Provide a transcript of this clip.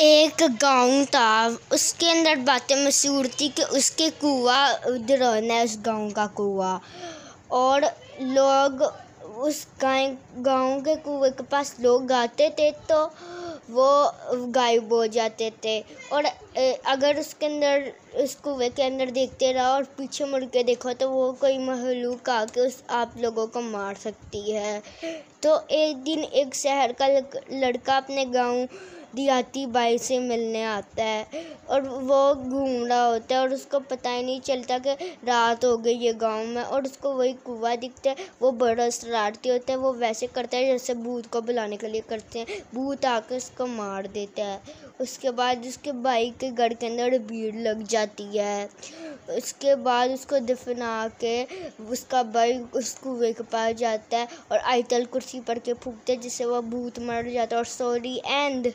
एक गांव था उसके अंदर बातें मशहूर थी कि उसके कुआ उधर है उस गांव का कुआ और लोग उस गाय गांव के कुएं के पास लोग गाते थे तो वो गायब हो जाते थे और अगर उसके अंदर उस कुएं के अंदर देखते रहो और पीछे मुड़ के देखो तो वो कोई महलूक आके उस आप लोगों को मार सकती है तो एक दिन एक शहर का लड़का अपने गांव दिहाती भाई से मिलने आता है और वो घूम रहा होता है और उसको पता ही नहीं चलता कि रात हो गई है गांव में और उसको वही कुआ दिखता है वो बड़ा शरारती होता है वो वैसे करता है जैसे भूत को बुलाने के लिए करते हैं भूत आकर उसको मार देता है उसके बाद उसके भाई के घर के अंदर भीड़ लग जाती है उसके बाद उसको दफना के उसका भाई उस कुएँ के पास जाता है और आयतल कुर्सी पर के फूकते जिससे वह भूत मर जाता है और सॉरी एंड